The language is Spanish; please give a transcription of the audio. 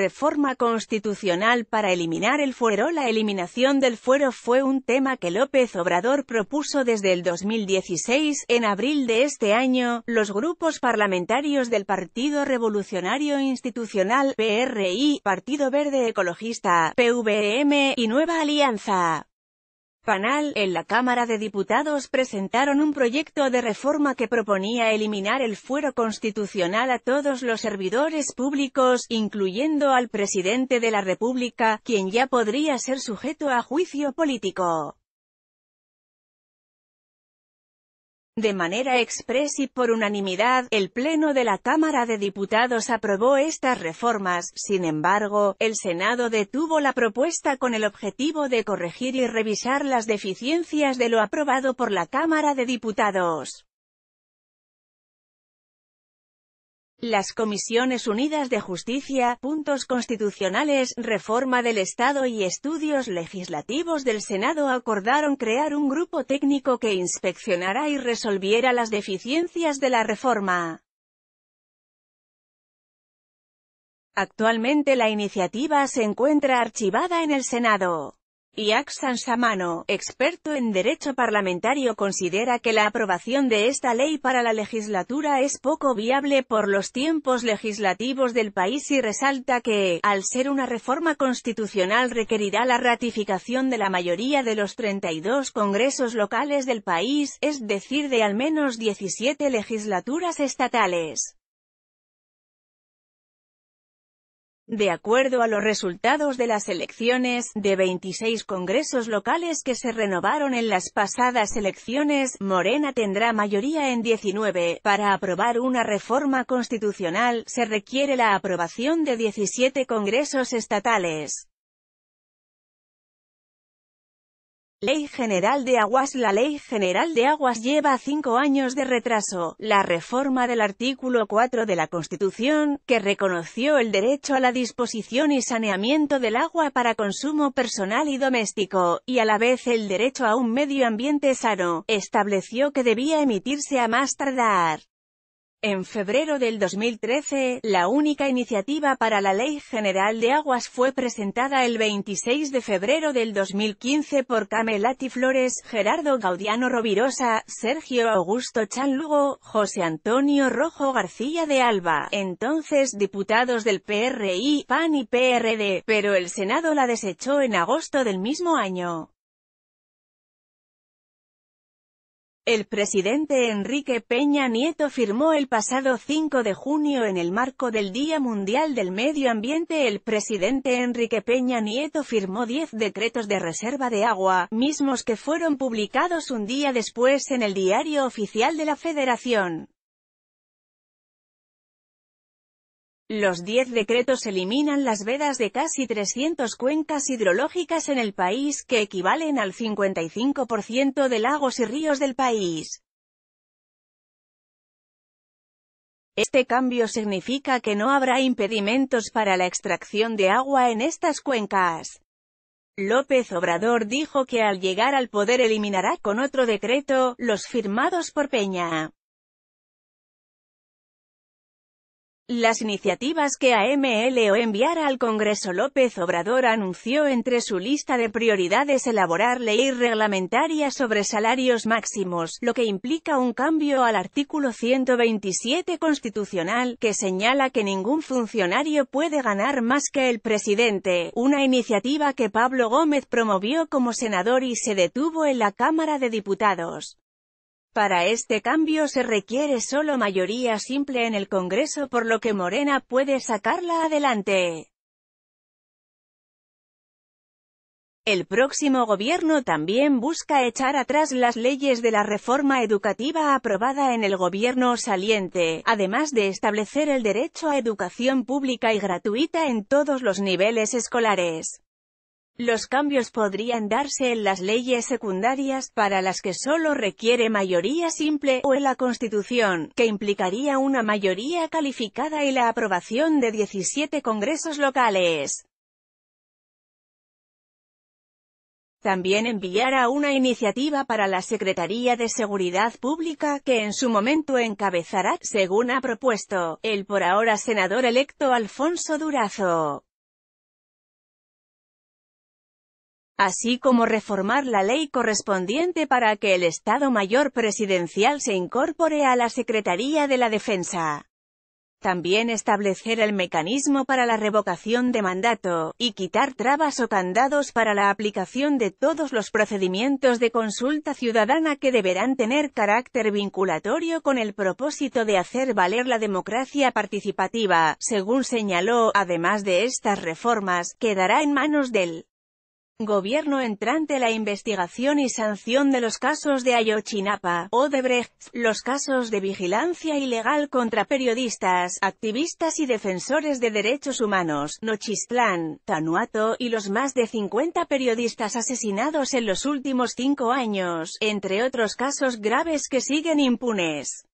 reforma constitucional para eliminar el fuero. La eliminación del fuero fue un tema que López Obrador propuso desde el 2016. En abril de este año, los grupos parlamentarios del Partido Revolucionario Institucional, PRI, Partido Verde Ecologista, PVM y Nueva Alianza, Panal, en la Cámara de Diputados presentaron un proyecto de reforma que proponía eliminar el fuero constitucional a todos los servidores públicos, incluyendo al presidente de la República, quien ya podría ser sujeto a juicio político. De manera expresa y por unanimidad, el Pleno de la Cámara de Diputados aprobó estas reformas, sin embargo, el Senado detuvo la propuesta con el objetivo de corregir y revisar las deficiencias de lo aprobado por la Cámara de Diputados. Las Comisiones Unidas de Justicia, Puntos Constitucionales, Reforma del Estado y Estudios Legislativos del Senado acordaron crear un grupo técnico que inspeccionara y resolviera las deficiencias de la reforma. Actualmente la iniciativa se encuentra archivada en el Senado. Iac San Samano, experto en derecho parlamentario considera que la aprobación de esta ley para la legislatura es poco viable por los tiempos legislativos del país y resalta que, al ser una reforma constitucional requerirá la ratificación de la mayoría de los 32 congresos locales del país, es decir de al menos 17 legislaturas estatales. De acuerdo a los resultados de las elecciones, de 26 congresos locales que se renovaron en las pasadas elecciones, Morena tendrá mayoría en 19. Para aprobar una reforma constitucional, se requiere la aprobación de 17 congresos estatales. Ley General de Aguas La Ley General de Aguas lleva cinco años de retraso. La reforma del artículo 4 de la Constitución, que reconoció el derecho a la disposición y saneamiento del agua para consumo personal y doméstico, y a la vez el derecho a un medio ambiente sano, estableció que debía emitirse a más tardar en febrero del 2013, la única iniciativa para la Ley General de Aguas fue presentada el 26 de febrero del 2015 por Camelati Flores, Gerardo Gaudiano Rovirosa, Sergio Augusto Chanlugo, José Antonio Rojo García de Alba, entonces diputados del PRI, PAN y PRD, pero el Senado la desechó en agosto del mismo año. El presidente Enrique Peña Nieto firmó el pasado 5 de junio en el marco del Día Mundial del Medio Ambiente el presidente Enrique Peña Nieto firmó 10 decretos de reserva de agua, mismos que fueron publicados un día después en el Diario Oficial de la Federación. Los diez decretos eliminan las vedas de casi 300 cuencas hidrológicas en el país, que equivalen al 55% de lagos y ríos del país. Este cambio significa que no habrá impedimentos para la extracción de agua en estas cuencas. López Obrador dijo que al llegar al poder eliminará con otro decreto, los firmados por Peña. Las iniciativas que AMLO enviara al Congreso López Obrador anunció entre su lista de prioridades elaborar ley reglamentaria sobre salarios máximos, lo que implica un cambio al artículo 127 constitucional, que señala que ningún funcionario puede ganar más que el presidente, una iniciativa que Pablo Gómez promovió como senador y se detuvo en la Cámara de Diputados. Para este cambio se requiere solo mayoría simple en el Congreso por lo que Morena puede sacarla adelante. El próximo gobierno también busca echar atrás las leyes de la reforma educativa aprobada en el gobierno saliente, además de establecer el derecho a educación pública y gratuita en todos los niveles escolares. Los cambios podrían darse en las leyes secundarias, para las que solo requiere mayoría simple, o en la Constitución, que implicaría una mayoría calificada y la aprobación de 17 congresos locales. También enviará una iniciativa para la Secretaría de Seguridad Pública, que en su momento encabezará, según ha propuesto, el por ahora senador electo Alfonso Durazo. así como reformar la ley correspondiente para que el Estado Mayor Presidencial se incorpore a la Secretaría de la Defensa. También establecer el mecanismo para la revocación de mandato, y quitar trabas o candados para la aplicación de todos los procedimientos de consulta ciudadana que deberán tener carácter vinculatorio con el propósito de hacer valer la democracia participativa, según señaló, además de estas reformas, quedará en manos del Gobierno entrante la investigación y sanción de los casos de Ayotzinapa, Odebrecht, los casos de vigilancia ilegal contra periodistas, activistas y defensores de derechos humanos, Nochistlán, Tanuato y los más de 50 periodistas asesinados en los últimos cinco años, entre otros casos graves que siguen impunes.